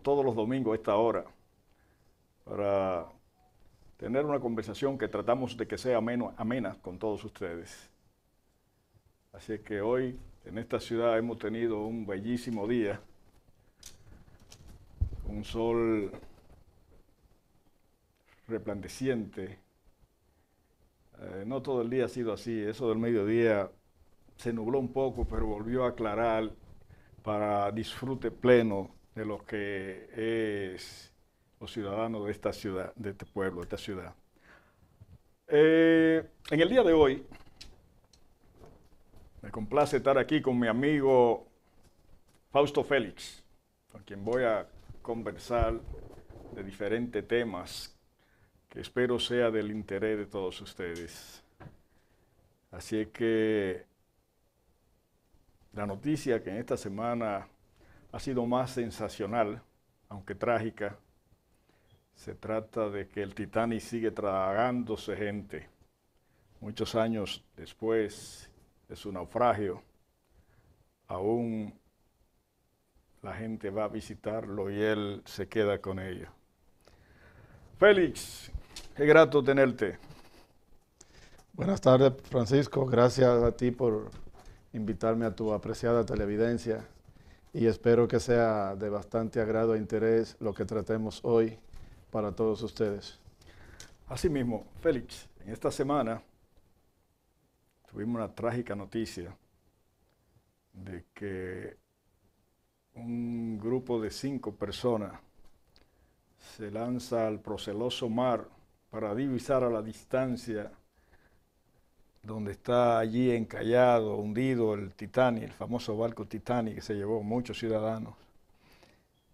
todos los domingos a esta hora, para tener una conversación que tratamos de que sea menos amena con todos ustedes. Así que hoy en esta ciudad hemos tenido un bellísimo día, un sol resplandeciente. Eh, no todo el día ha sido así, eso del mediodía se nubló un poco, pero volvió a aclarar para disfrute pleno de lo que es los ciudadanos de esta ciudad, de este pueblo, de esta ciudad. Eh, en el día de hoy, me complace estar aquí con mi amigo Fausto Félix, con quien voy a conversar de diferentes temas que espero sea del interés de todos ustedes. Así que la noticia que en esta semana ha sido más sensacional, aunque trágica. Se trata de que el Titanic sigue tragándose gente. Muchos años después de su naufragio, aún la gente va a visitarlo y él se queda con ella. Félix, qué grato tenerte. Buenas tardes, Francisco. Gracias a ti por invitarme a tu apreciada televidencia y espero que sea de bastante agrado e interés lo que tratemos hoy para todos ustedes. Asimismo, Félix, en esta semana tuvimos una trágica noticia de que un grupo de cinco personas se lanza al proceloso mar para divisar a la distancia donde está allí encallado, hundido el Titanic, el famoso barco Titanic que se llevó muchos ciudadanos.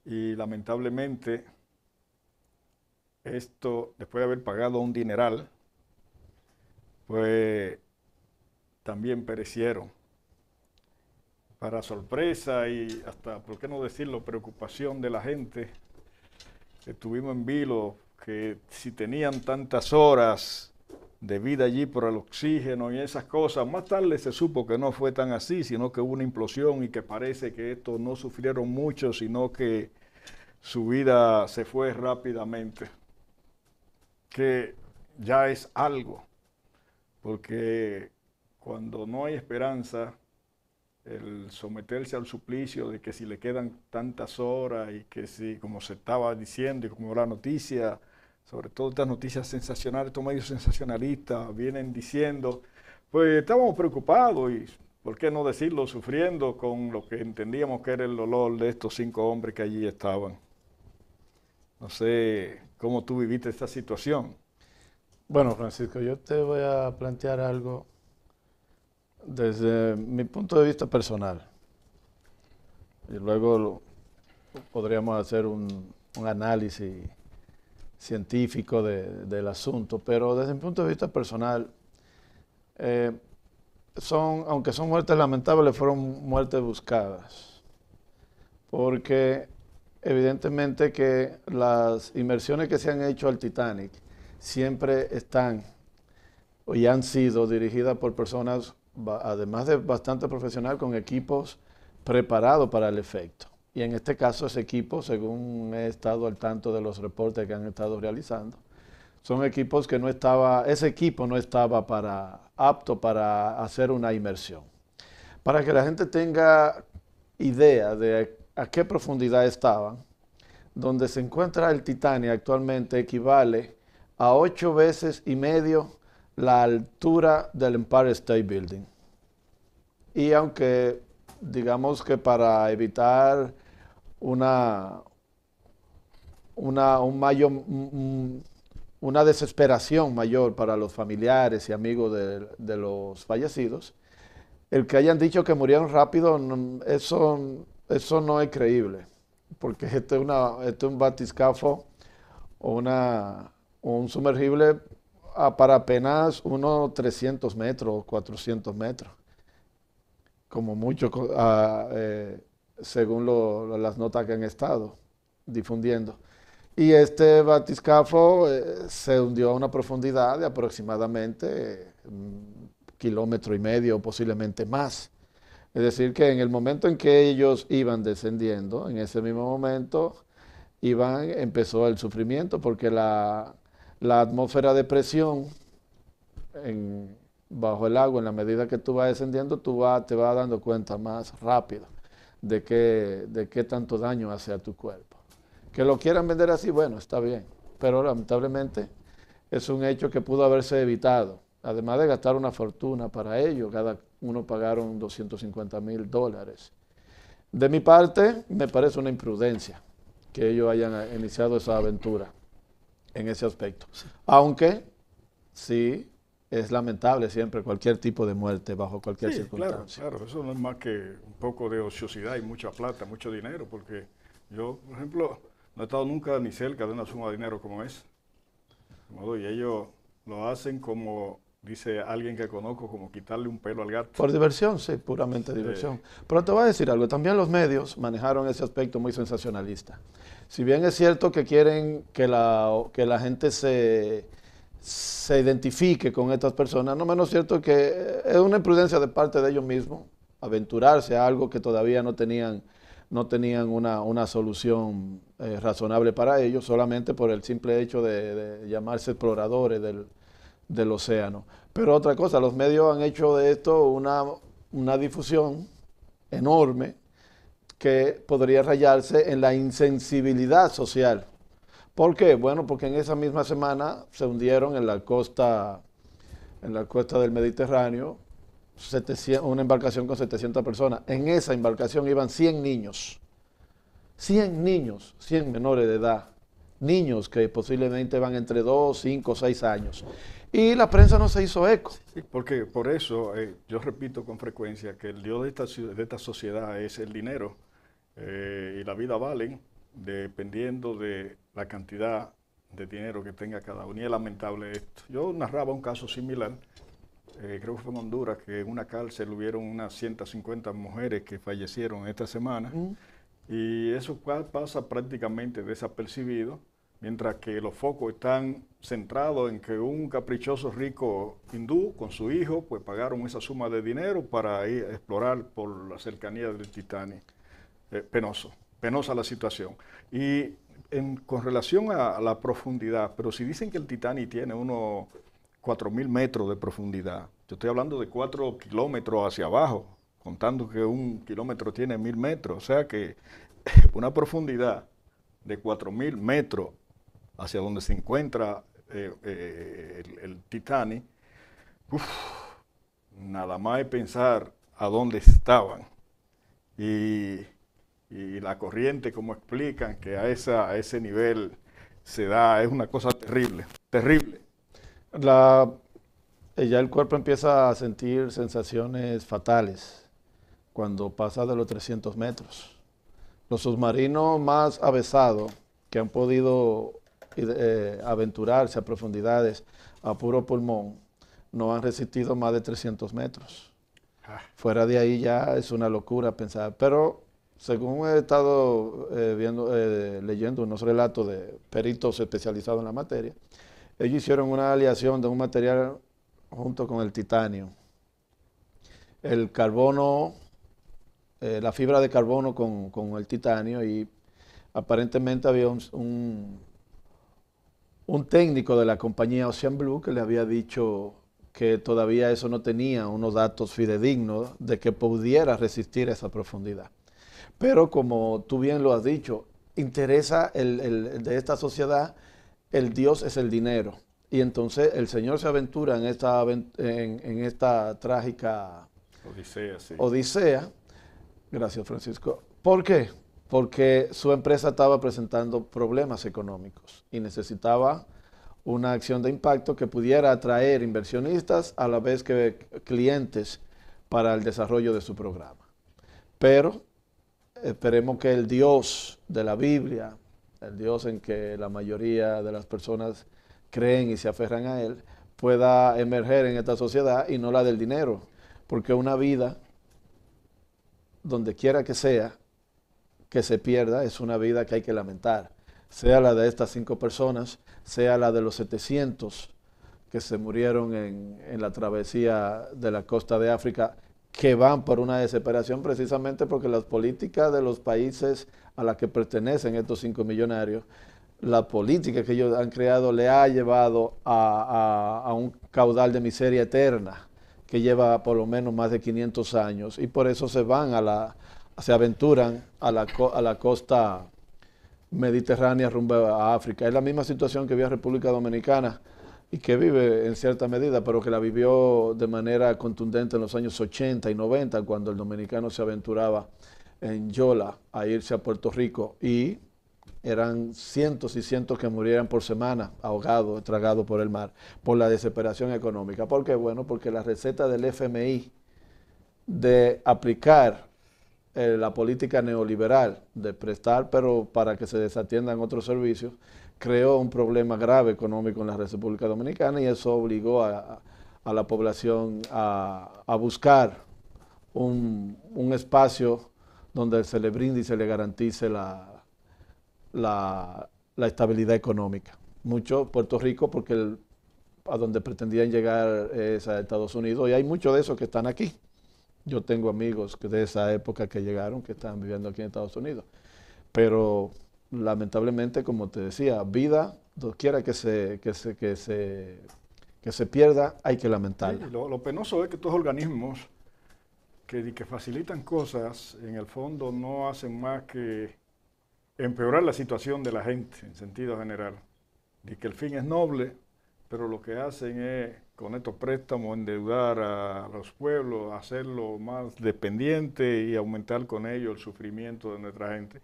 Y lamentablemente, esto, después de haber pagado un dineral, pues también perecieron. Para sorpresa y hasta, por qué no decirlo, preocupación de la gente, estuvimos en vilo que si tenían tantas horas de vida allí por el oxígeno y esas cosas. Más tarde se supo que no fue tan así, sino que hubo una implosión y que parece que esto no sufrieron mucho, sino que su vida se fue rápidamente. Que ya es algo, porque cuando no hay esperanza, el someterse al suplicio de que si le quedan tantas horas y que si, como se estaba diciendo y como la noticia, sobre todo estas noticias sensacionales, estos medios sensacionalistas vienen diciendo, pues estábamos preocupados y, ¿por qué no decirlo?, sufriendo con lo que entendíamos que era el dolor de estos cinco hombres que allí estaban. No sé cómo tú viviste esta situación. Bueno, Francisco, yo te voy a plantear algo desde mi punto de vista personal. Y luego podríamos hacer un, un análisis científico del asunto, pero desde mi punto de vista personal, eh, son, aunque son muertes lamentables, fueron muertes buscadas, porque evidentemente que las inmersiones que se han hecho al Titanic siempre están y han sido dirigidas por personas, además de bastante profesional, con equipos preparados para el efecto y en este caso ese equipo, según he estado al tanto de los reportes que han estado realizando, son equipos que no estaba, ese equipo no estaba para, apto para hacer una inmersión. Para que la gente tenga idea de a qué profundidad estaban, donde se encuentra el Titanic actualmente equivale a ocho veces y medio la altura del Empire State Building. Y aunque digamos que para evitar una, una, un mayor, una desesperación mayor para los familiares y amigos de, los fallecidos. El que hayan dicho que murieron rápido, eso, eso no es creíble, porque este es, una, este un batiscafo o una, un sumergible ah, para apenas unos 300 metros 400 metros, como mucho. Ah, eh, según las notas que han estado difundiendo. Y este batiscafo eh, se hundió a una profundidad de aproximadamente mm, kilómetro y medio, posiblemente más. Es decir, que en el momento en que ellos iban descendiendo, en ese mismo momento, empezó el sufrimiento porque la, atmósfera de presión bajo el agua, en la medida que tú vas descendiendo, tú te vas dando cuenta más rápido de qué, de qué tanto daño hace a tu cuerpo. Que lo quieran vender así, bueno, está bien, pero lamentablemente es un hecho que pudo haberse evitado. Además de gastar una fortuna para ello, cada uno pagaron 250 mil dólares. De mi parte, me parece una imprudencia que ellos hayan iniciado esa aventura en ese aspecto. Aunque sí es lamentable siempre cualquier tipo de muerte bajo cualquier sí, circunstancia. Claro, claro, eso no es más que un poco de ociosidad y mucha plata, mucho dinero, porque yo, por ejemplo, no he estado nunca ni cerca de una suma de dinero como es y ellos lo hacen como dice alguien que conozco, como quitarle un pelo al gato. Por diversión, sí, puramente diversión. Pero te voy a decir algo, también los medios manejaron ese aspecto muy sensacionalista. Si bien es cierto que quieren que la, que la gente se se identifique con estas personas, no menos cierto que eh, es una imprudencia de parte de ellos mismos aventurarse a algo que todavía no tenían, no tenían una, solución eh, razonable para ellos, solamente por el simple hecho de, llamarse exploradores del, océano. Pero otra cosa, los medios han hecho de esto una, una difusión enorme que podría rayarse en la insensibilidad social ¿Por qué? Bueno, porque en esa misma semana se hundieron en la costa, en la costa del Mediterráneo una embarcación con 700 personas. En esa embarcación iban 100 niños. 100 niños, 100 menores de edad. Niños que posiblemente van entre 2, 5, 6 años. Y la prensa no se hizo eco. porque por eso eh, yo repito con frecuencia que el dios de esta, sociedad es el dinero eh, y la vida valen dependiendo de la cantidad de dinero que tenga cada uno. Y es lamentable esto. Yo narraba un caso similar, eh, creo que fue en Honduras, que en una cárcel hubieron unas 150 mujeres que fallecieron esta semana. Y eso pasa prácticamente desapercibido, mientras que los focos están centrados en que un caprichoso rico hindú con su hijo, pues pagaron esa suma de dinero para ir a explorar por la cercanía del Titanic. Eh, penoso, penosa la situación. Y con relación a, la profundidad, pero si dicen que el Titani tiene unos 4.000 metros de profundidad, yo estoy hablando de 4 kilómetros hacia abajo, contando que un kilómetro tiene 1.000 metros, o sea que una profundidad de 4.000 metros hacia donde se encuentra eh, eh, el, el, Titanic, nada más de pensar a dónde estaban. Y y la corriente, como explican, que a, esa, a ese nivel se da, es una cosa terrible, terrible. ya el cuerpo empieza a sentir sensaciones fatales cuando pasa de los 300 metros. Los submarinos más avesados que han podido eh, aventurarse a profundidades a puro pulmón no han resistido más de 300 metros. Ah. Fuera de ahí ya es una locura pensar, pero según he estado eh, viendo, eh, leyendo unos relatos de peritos especializados en la materia, ellos hicieron una aleación de un material junto con el titanio. El carbono, eh, la fibra de carbono con, el titanio y aparentemente había un, un técnico de la compañía Ocean Blue que le había dicho que todavía eso no tenía unos datos fidedignos de que pudiera resistir esa profundidad. Pero como tú bien lo has dicho, interesa el, de esta sociedad, el Dios es el dinero. Y entonces el Señor se aventura en esta, en, esta trágica odisea, sí. odisea. Gracias, Francisco. ¿Por qué? Porque su empresa estaba presentando problemas económicos y necesitaba una acción de impacto que pudiera atraer inversionistas a la vez que clientes para el desarrollo de su programa. Pero Esperemos que el Dios de la Biblia, el Dios en que la mayoría de las personas creen y se aferran a Él, pueda emerger en esta sociedad y no la del dinero. Porque una vida, donde quiera que sea, que se pierda, es una vida que hay que lamentar. Sea la de estas cinco personas, sea la de los 700 que se murieron en, en la travesía de la costa de África que van por una desesperación precisamente porque las políticas de los países a las que pertenecen estos cinco millonarios, la política que ellos han creado le ha llevado a, un caudal de miseria eterna que lleva por lo menos más de 500 años y por eso se van a la, se aventuran a la, a la costa mediterránea rumbo a África. Es la misma situación que vio República Dominicana y que vive en cierta medida, pero que la vivió de manera contundente en los años 80 y 90, cuando el dominicano se aventuraba en Yola a irse a Puerto Rico y eran cientos y cientos que murieran por semana ahogados, tragados por el mar, por la desesperación económica. ¿Por qué? Bueno, porque la receta del FMI de aplicar eh, la política neoliberal, de prestar, pero para que se desatiendan otros servicios, creó un problema grave económico en la República Dominicana y eso obligó a, la población a, buscar un, espacio donde se le brinde y se le garantice la, estabilidad económica. Mucho Puerto Rico porque a donde pretendían llegar es a Estados Unidos y hay muchos de esos que están aquí. Yo tengo amigos de esa época que llegaron que están viviendo aquí en Estados Unidos. Pero lamentablemente, como te decía, vida, quiera que se, que se, que se, pierda, hay que lamentarla. lo, penoso es que estos organismos que, que facilitan cosas, en el fondo no hacen más que empeorar la situación de la gente en sentido general. Y que el fin es noble, pero lo que hacen es con estos préstamos endeudar a los pueblos, hacerlo más dependiente y aumentar con ello el sufrimiento de nuestra gente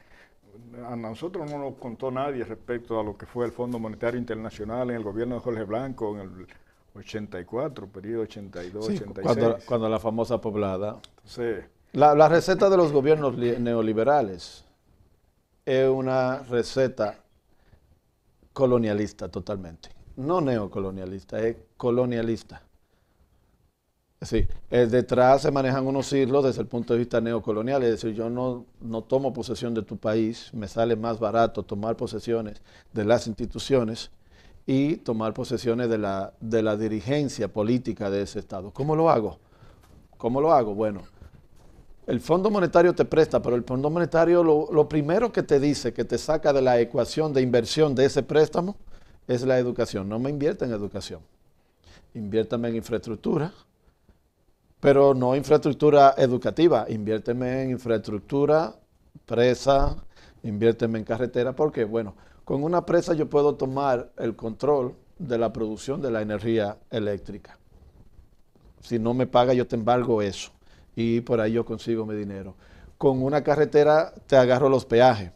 a nosotros no nos contó nadie respecto a lo que fue el Fondo Monetario Internacional en el gobierno de Jorge Blanco en el 84, periodo 82, 86. Cuando, cuando, la famosa poblada. Sí. la receta de los gobiernos neoliberales es una receta colonialista totalmente. No neocolonialista, es colonialista. Sí, eh, detrás se manejan unos siglos desde el punto de vista neocolonial, es decir, yo no, tomo posesión de tu país, me sale más barato tomar posesiones de las instituciones y tomar posesiones de la, dirigencia política de ese Estado. ¿Cómo lo hago? ¿Cómo lo hago? Bueno, el Fondo Monetario te presta, pero el Fondo Monetario lo, lo primero que te dice, que te saca de la ecuación de inversión de ese préstamo, es la educación. No me invierta en educación, inviértame en infraestructura, pero no infraestructura educativa, inviérteme en infraestructura, presa, inviérteme en carretera, porque bueno, con una presa yo puedo tomar el control de la producción de la energía eléctrica. Si no me paga, yo te embargo eso y por ahí yo consigo mi dinero. Con una carretera te agarro los peajes.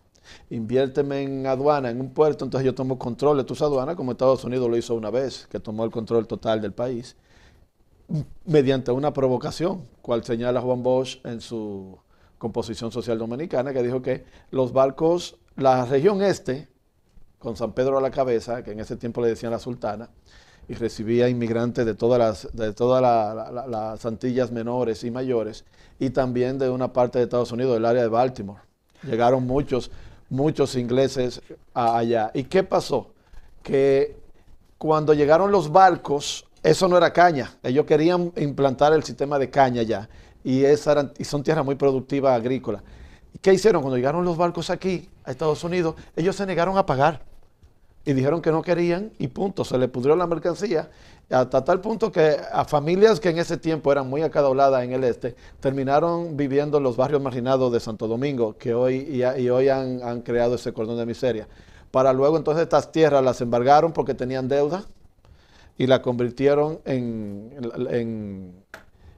Inviérteme en aduana, en un puerto, entonces yo tomo control de tus aduanas, como Estados Unidos lo hizo una vez, que tomó el control total del país mediante una provocación, cual señala Juan Bosch en su composición social dominicana, que dijo que los barcos, la región este, con San Pedro a la cabeza, que en ese tiempo le decían la sultana, y recibía inmigrantes de todas las, de todas las Antillas menores y mayores, y también de una parte de Estados Unidos, del área de Baltimore. Llegaron muchos, muchos ingleses allá. ¿Y qué pasó? Que cuando llegaron los barcos eso no era caña. Ellos querían implantar el sistema de caña ya. Y, son tierras muy productivas agrícolas. ¿Qué hicieron? Cuando llegaron los barcos aquí, a Estados Unidos, ellos se negaron a pagar. Y dijeron que no querían y punto. Se le pudrió la mercancía hasta tal punto que a familias que en ese tiempo eran muy acaudaladas en el este, terminaron viviendo en los barrios marginados de Santo Domingo, que hoy, y, hoy han creado ese cordón de miseria. Para luego entonces estas tierras las embargaron porque tenían deuda y la convirtieron en,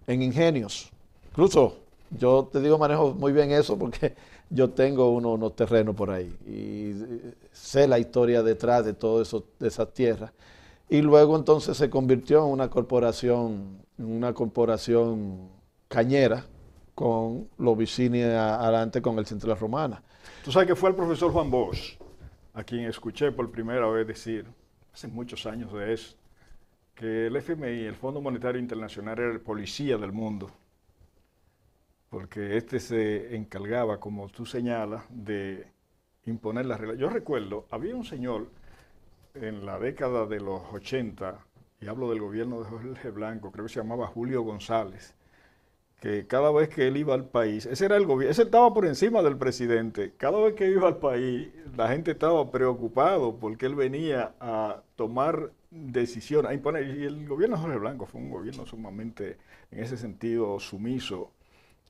ingenios. Incluso yo te digo, manejo muy bien eso porque yo tengo unos terrenos por ahí y eh, sé la historia detrás de todas de esas tierras. Y luego entonces se convirtió en una corporación, en una corporación cañera con los vicini adelante con el centro de Romana. Tú sabes que fue el profesor Juan Bosch a quien escuché por primera vez decir, hace muchos años de eso, que el FMI, el Fondo Monetario Internacional, era el policía del mundo, porque este se encargaba, como tú señalas, de imponer las reglas. Yo recuerdo, había un señor en la década de los 80, y hablo del gobierno de Jorge Blanco, creo que se llamaba Julio González, que cada vez que él iba al país, ese era el gobierno, ese estaba por encima del presidente, cada vez que iba al país la gente estaba preocupado porque él venía a tomar decisión a imponer. Y el gobierno de Jorge Blanco fue un gobierno sumamente, en ese sentido, sumiso.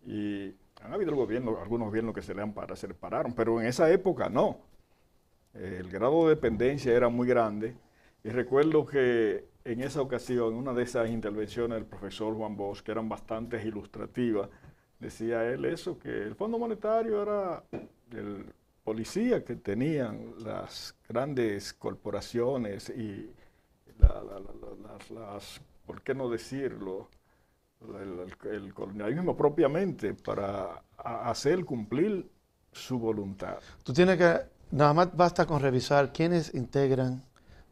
Y han habido gobierno, algunos gobiernos que se le han para, se pararon, pero en esa época no. El grado de dependencia era muy grande. Y recuerdo que en esa ocasión, una de esas intervenciones del profesor Juan Bosch, que eran bastante ilustrativas, decía él eso, que el Fondo Monetario era el policía que tenían las grandes corporaciones y las, las, ¿por qué no decirlo? El, colonialismo propiamente para hacer cumplir su voluntad. Tú tienes que, nada más basta con revisar quiénes integran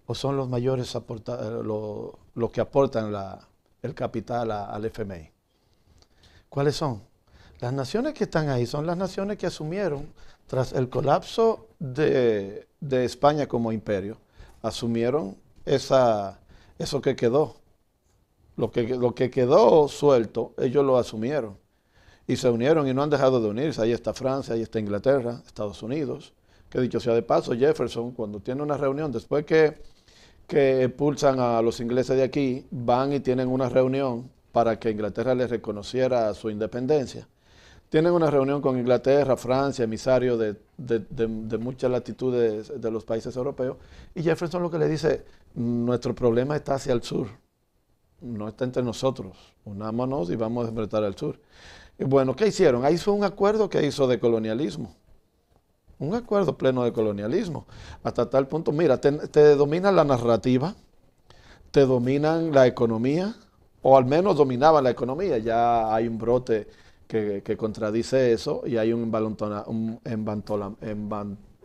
o son los mayores aporta, eh, lo, los que aportan el capital al FMI. ¿Cuáles son? Las naciones que están ahí son las naciones que asumieron, tras el colapso de, de España como imperio, asumieron esa, eso que quedó. Lo que, lo que quedó suelto, ellos lo asumieron. Y se unieron y no han dejado de unirse. Ahí está Francia, ahí está Inglaterra, Estados Unidos. Que dicho sea de paso, Jefferson, cuando tiene una reunión, después que, que expulsan a los ingleses de aquí, van y tienen una reunión para que Inglaterra les reconociera su independencia. Tienen una reunión con Inglaterra, Francia, emisarios de, de muchas latitudes de los países europeos, y Jefferson lo que le dice, nuestro problema está hacia el sur, no está entre nosotros. Unámonos y vamos a enfrentar al sur. Y bueno, ¿qué hicieron? Ahí fue un acuerdo que hizo de colonialismo. Un acuerdo pleno de colonialismo. Hasta tal punto, mira, te, domina la narrativa, te dominan la economía, o al menos dominaban la economía. Ya hay un brote que, contradice eso y hay un, un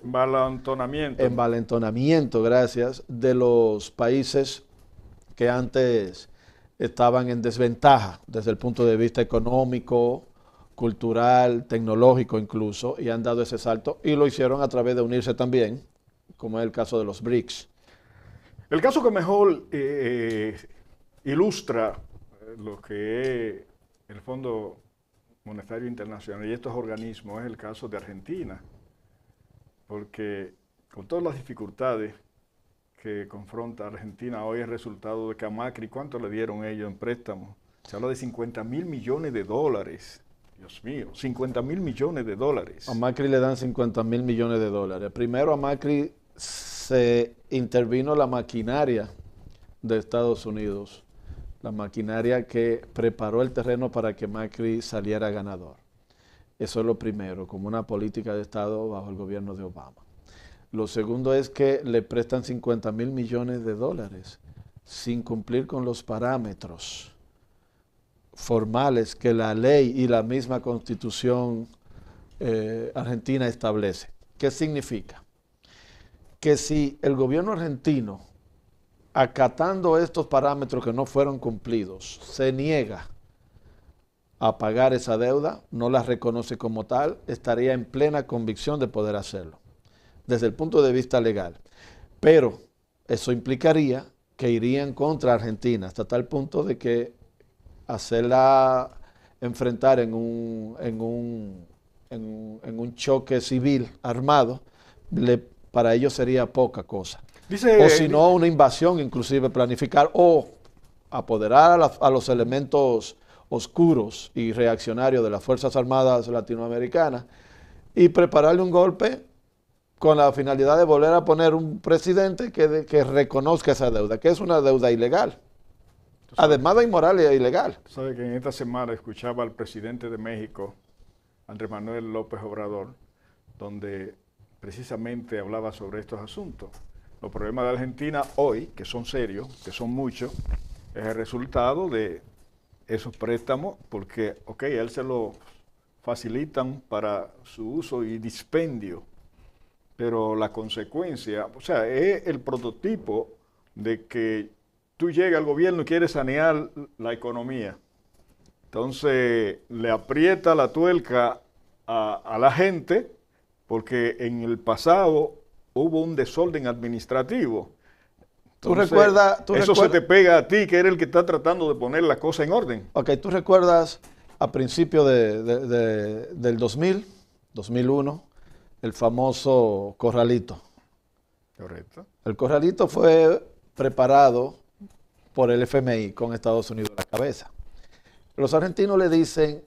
Envalentonamiento. Envalentonamiento, gracias, de los países que antes estaban en desventaja desde el punto de vista económico, cultural, tecnológico incluso, y han dado ese salto y lo hicieron a través de unirse también, como es el caso de los BRICS. El caso que mejor eh, ilustra eh, lo que es el Fondo Monetario Internacional y estos organismos es el caso de Argentina porque con todas las dificultades que confronta Argentina hoy es resultado de que a Macri, ¿cuánto le dieron ellos en préstamo? Se habla de 50 mil millones de dólares. Dios mío, 50 mil millones de dólares. A Macri le dan 50 mil millones de dólares. Primero a Macri se intervino la maquinaria de Estados Unidos, la maquinaria que preparó el terreno para que Macri saliera ganador. Eso es lo primero, como una política de Estado bajo el gobierno de Obama. Lo segundo es que le prestan 50 mil millones de dólares sin cumplir con los parámetros formales que la ley y la misma constitución eh, argentina establece. ¿Qué significa? Que si el gobierno argentino, acatando estos parámetros que no fueron cumplidos, se niega a pagar esa deuda, no la reconoce como tal, estaría en plena convicción de poder hacerlo, desde el punto de vista legal. Pero eso implicaría que irían contra Argentina, hasta tal punto de que hacerla enfrentar en un, en un, choque civil armado, para ellos sería poca cosa. o eh, si no, una invasión inclusive planificar o apoderar a, a los elementos oscuros y reaccionarios de las Fuerzas Armadas Latinoamericanas y prepararle un golpe con la finalidad de volver a poner un presidente que, que reconozca esa deuda, que es una deuda ilegal. Además de inmoral e ilegal. Sabe que en esta semana escuchaba al presidente de México, Andrés Manuel López Obrador, donde precisamente hablaba sobre estos asuntos. Los problemas de Argentina hoy, que son serios, que son muchos, es el resultado de esos préstamos porque, ok, él se lo facilitan para su uso y dispendio, pero la consecuencia, o sea, es el prototipo de que tú llegas al gobierno y quieres sanear la economía. Entonces le aprieta la tuerca a la gente porque en el pasado hubo un desorden administrativo tú recuerdas... eso se te pega a ti, que eres el que está tratando de poner la cosa en orden. Ok, tú recuerdas a principio del 2000, 2001, el famoso corralito. Correcto. El corralito fue preparado por el FMI con Estados Unidos a la cabeza. Los argentinos le dicen,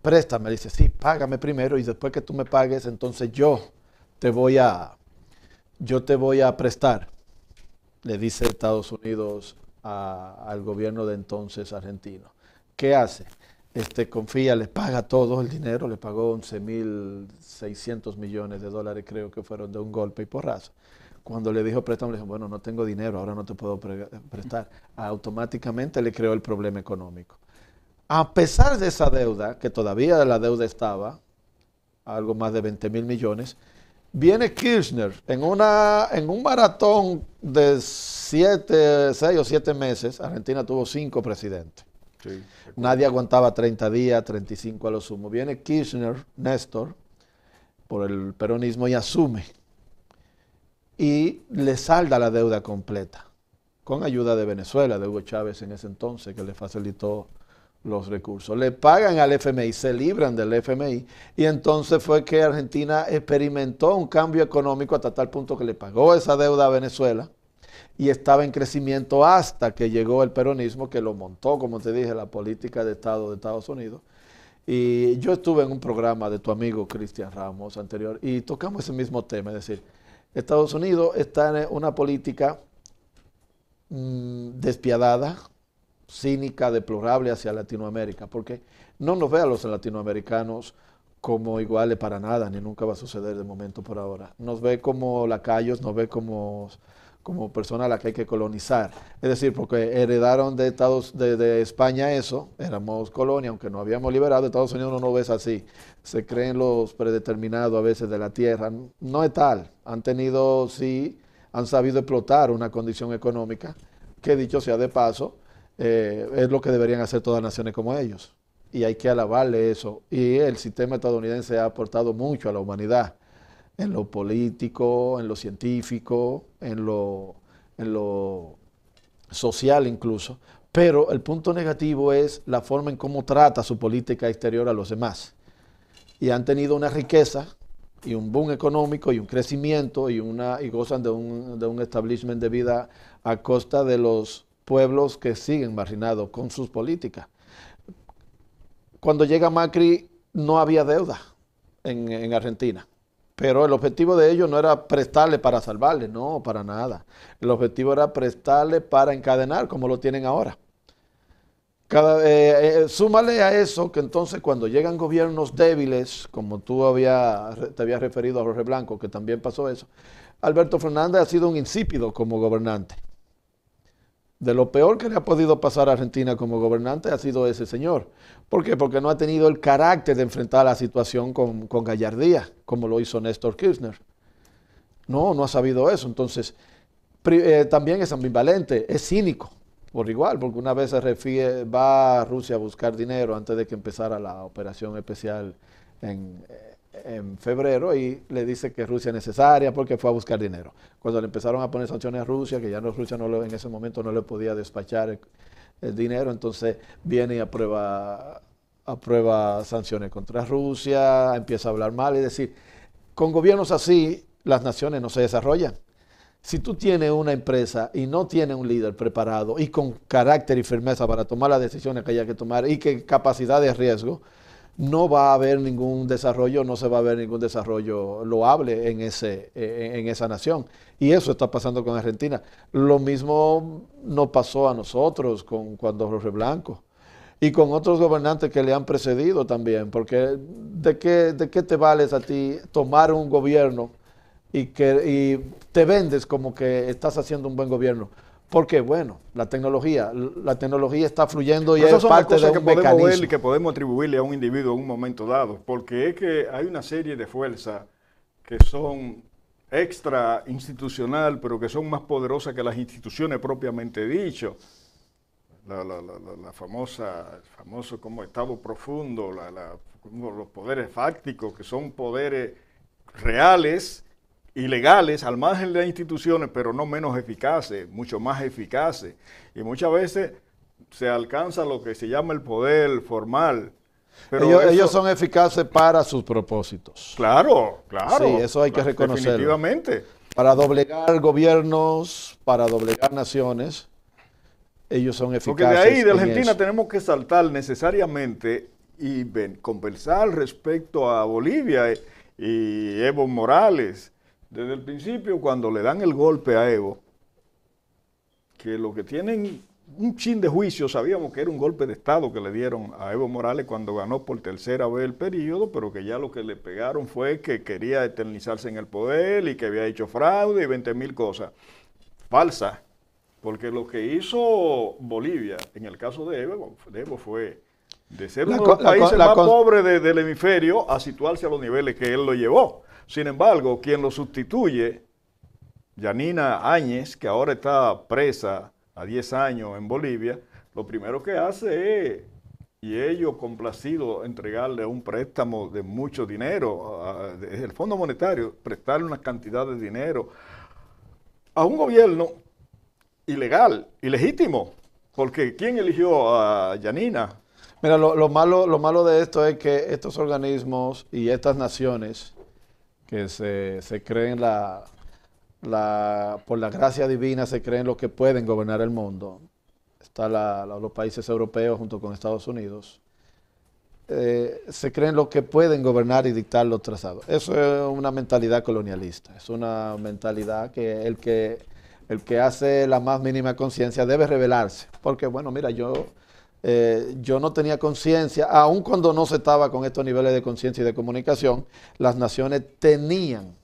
préstame, dice, sí, págame primero y después que tú me pagues, entonces yo te voy a, yo te voy a prestar le dice Estados Unidos al gobierno de entonces argentino. ¿Qué hace? Este, confía, le paga todo el dinero, le pagó 11.600 millones de dólares, creo que fueron de un golpe y porrazo. Cuando le dijo préstamo, le dijo, bueno, no tengo dinero, ahora no te puedo prestar. Automáticamente le creó el problema económico. A pesar de esa deuda, que todavía la deuda estaba, algo más de 20 mil millones, Viene Kirchner en, una, en un maratón de siete, seis o siete meses. Argentina tuvo cinco presidentes. Nadie aguantaba 30 días, 35 a lo sumo. Viene Kirchner, Néstor, por el peronismo y asume. Y le salda la deuda completa, con ayuda de Venezuela, de Hugo Chávez en ese entonces, que le facilitó los recursos. Le pagan al FMI, se libran del FMI y entonces fue que Argentina experimentó un cambio económico hasta tal punto que le pagó esa deuda a Venezuela y estaba en crecimiento hasta que llegó el peronismo que lo montó, como te dije, la política de Estado de Estados Unidos. Y yo estuve en un programa de tu amigo Cristian Ramos anterior y tocamos ese mismo tema, es decir, Estados Unidos está en una política mm, despiadada, cínica, deplorable hacia Latinoamérica, porque no nos ve a los latinoamericanos como iguales para nada, ni nunca va a suceder de momento por ahora. Nos ve como lacayos, nos ve como, como personas a las que hay que colonizar. Es decir, porque heredaron de, Estados, de, España eso, éramos colonia, aunque no habíamos liberado, Estados Unidos no lo ve así. Se creen los predeterminados a veces de la tierra. No es tal. Han tenido, sí, han sabido explotar una condición económica que dicho sea de paso, eh, es lo que deberían hacer todas las naciones como ellos. Y hay que alabarle eso. Y el sistema estadounidense ha aportado mucho a la humanidad, en lo político, en lo científico, en lo, en lo social incluso. Pero el punto negativo es la forma en cómo trata su política exterior a los demás. Y han tenido una riqueza y un boom económico y un crecimiento y, una, y gozan de un, de un establishment de vida a costa de los pueblos que siguen marginados con sus políticas. Cuando llega Macri no había deuda en, Argentina. Pero el objetivo de ellos no era prestarle para salvarle, no, para nada. El objetivo era prestarle para encadenar, como lo tienen ahora. Cada, eh, eh, súmale a eso que entonces cuando llegan gobiernos débiles, como tú había, te habías referido a Jorge Blanco, que también pasó eso, Alberto Fernández ha sido un insípido como gobernante de lo peor que le ha podido pasar a Argentina como gobernante ha sido ese señor. ¿Por qué? Porque no ha tenido el carácter de enfrentar la situación con, gallardía, como lo hizo Néstor Kirchner. No, no ha sabido eso. Entonces, eh, también es ambivalente, es cínico, por igual, porque una vez se va a Rusia a buscar dinero antes de que empezara la operación especial en, en febrero y le dice que Rusia es necesaria porque fue a buscar dinero. Cuando le empezaron a poner sanciones a Rusia, que ya no, Rusia no en ese momento no le podía despachar el, dinero, entonces viene y aprueba, aprueba sanciones contra Rusia, empieza a hablar mal, es decir, con gobiernos así las naciones no se desarrollan. Si tú tienes una empresa y no tienes un líder preparado y con carácter y firmeza para tomar las decisiones que haya que tomar y que capacidad de riesgo, no va a haber ningún desarrollo, no se va a ver ningún desarrollo loable en, ese, e, e, en esa nación. Y eso está pasando con Argentina. Lo mismo nos pasó a nosotros con, cuando Jorge Blanco y con otros gobernantes que le han precedido también, porque ¿de qué, de qué te vales a ti tomar un gobierno y, que, y te vendes como que estás haciendo un buen gobierno? Porque, bueno, la tecnología, la tecnología está fluyendo y es parte de un que que podemos atribuirle a un individuo en un momento dado, porque es que hay una serie de fuerzas que son extra institucional, pero que son más poderosas que las instituciones propiamente dicho. La, famosa, famoso como estado profundo, los poderes fácticos, que son poderes reales, ilegales al margen de las instituciones, pero no menos eficaces, mucho más eficaces. Y muchas veces se alcanza lo que se llama el poder formal. Pero ellos, son eficaces para sus propósitos. Claro, claro. Sí, eso hay que reconocerlo. Definitivamente. Para doblegar gobiernos, para doblegar naciones, ellos son eficaces. Porque de ahí, de Argentina, tenemos que saltar necesariamente y conversar respecto a Bolivia y Evo Morales desde el principio, cuando le dan el golpe a Evo, que lo que tienen un chin de juicio, sabíamos que era un golpe de Estado que le dieron a Evo Morales cuando ganó por tercera vez el periodo, pero que ya lo que le pegaron fue que quería eternizarse en el poder y que había hecho fraude y 20 mil cosas. Falsa, porque lo que hizo Bolivia, en el caso de Evo, fue de ser la de más pobres del hemisferio a situarse a los niveles que él lo llevó. Sin embargo, quien lo sustituye, Yanina Áñez, que ahora está presa a 10 años en Bolivia, lo primero que hace es, y ello complacido, entregarle un préstamo de mucho dinero, el Fondo Monetario, prestarle una cantidad de dinero a un gobierno ilegal, ilegítimo, porque ¿quién eligió a Yanina? Mira, lo, malo, lo malo de esto es que estos organismos y estas naciones que se, se creen la, por la gracia divina, se creen los que pueden gobernar el mundo. Están los países europeos junto con Estados Unidos. Eh, se creen los que pueden gobernar y dictar los trazados. Eso es una mentalidad colonialista, es una mentalidad que el que, el que hace la más mínima conciencia debe rebelarse, porque bueno, mira, yo eh, yo no tenía conciencia, aun cuando no se estaba con estos niveles de conciencia y de comunicación, las naciones tenían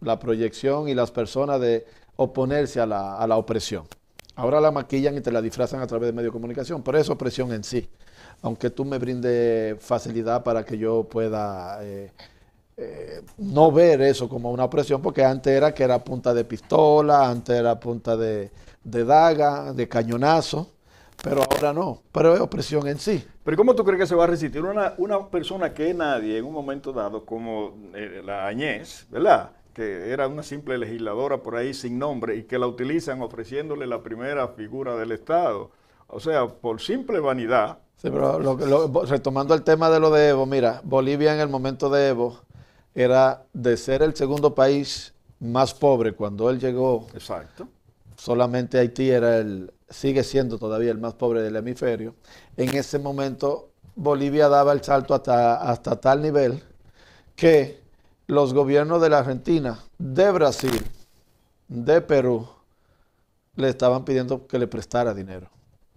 la proyección y las personas de oponerse a la, a la opresión. Ahora la maquillan y te la disfrazan a través de medios de comunicación, pero es opresión en sí. Aunque tú me brindes facilidad para que yo pueda eh, eh, no ver eso como una opresión, porque antes era que era punta de pistola, antes era punta de daga, de cañonazo pero ahora no, pero es opresión en sí. Pero ¿cómo tú crees que se va a resistir una, persona que nadie en un momento dado, como eh, la Añez, ¿verdad? que era una simple legisladora por ahí sin nombre y que la utilizan ofreciéndole la primera figura del Estado. O sea, por simple vanidad. Sí, pero retomando el tema de lo de Evo, mira, Bolivia en el momento de Evo era de ser el segundo país más pobre cuando él llegó. Exacto. Solamente Haití era el, sigue siendo todavía el más pobre del hemisferio, en ese momento Bolivia daba el salto hasta, hasta tal nivel que los gobiernos de la Argentina, de Brasil, de Perú, le estaban pidiendo que le prestara dinero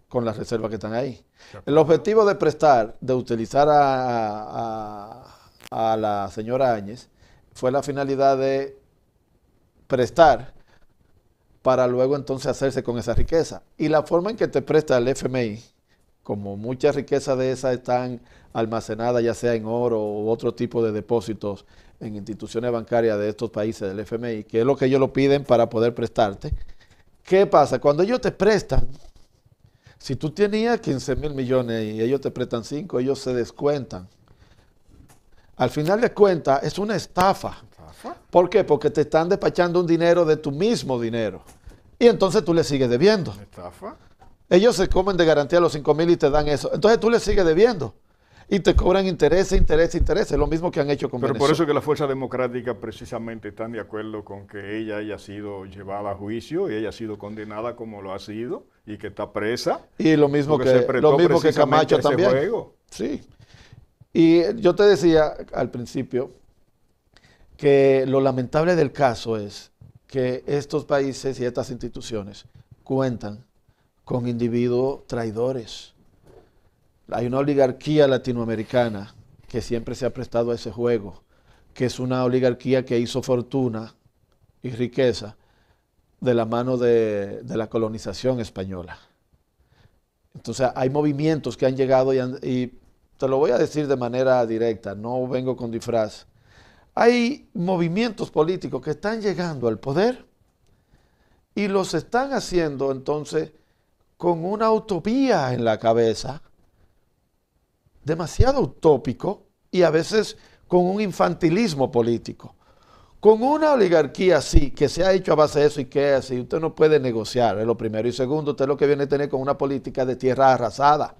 con las reservas que están ahí. El objetivo de prestar, de utilizar a, a, a la señora Áñez, fue la finalidad de prestar para luego entonces hacerse con esa riqueza. Y la forma en que te presta el FMI, como muchas riquezas de esas están almacenadas ya sea en oro u otro tipo de depósitos en instituciones bancarias de estos países del FMI, que es lo que ellos lo piden para poder prestarte, ¿qué pasa? Cuando ellos te prestan, si tú tenías 15 mil millones y ellos te prestan 5, ellos se descuentan. Al final de cuentas, es una estafa ¿Por qué? Porque te están despachando un dinero de tu mismo dinero. Y entonces tú le sigues debiendo. Estafa. Ellos se comen de garantía los 5 mil y te dan eso. Entonces tú le sigues debiendo. Y te cobran intereses, interés, intereses. Lo mismo que han hecho con Pero por eso que la Fuerza Democrática precisamente están de acuerdo con que ella haya sido llevada a juicio y haya sido condenada como lo ha sido y que está presa. Y lo mismo que, lo mismo que Camacho también. Sí. Y yo te decía al principio que lo lamentable del caso es que estos países y estas instituciones cuentan con individuos traidores. Hay una oligarquía latinoamericana que siempre se ha prestado a ese juego, que es una oligarquía que hizo fortuna y riqueza de la mano de, la colonización española. Entonces hay movimientos que han llegado y te lo voy a decir de manera directa, no vengo con disfraz hay movimientos políticos que están llegando al poder y los están haciendo entonces con una utopía en la cabeza, demasiado utópico y a veces con un infantilismo político. Con una oligarquía así, que se ha hecho a base de eso y que es así, usted no puede negociar, es lo primero. Y segundo, usted lo que viene a tener con una política de tierra arrasada.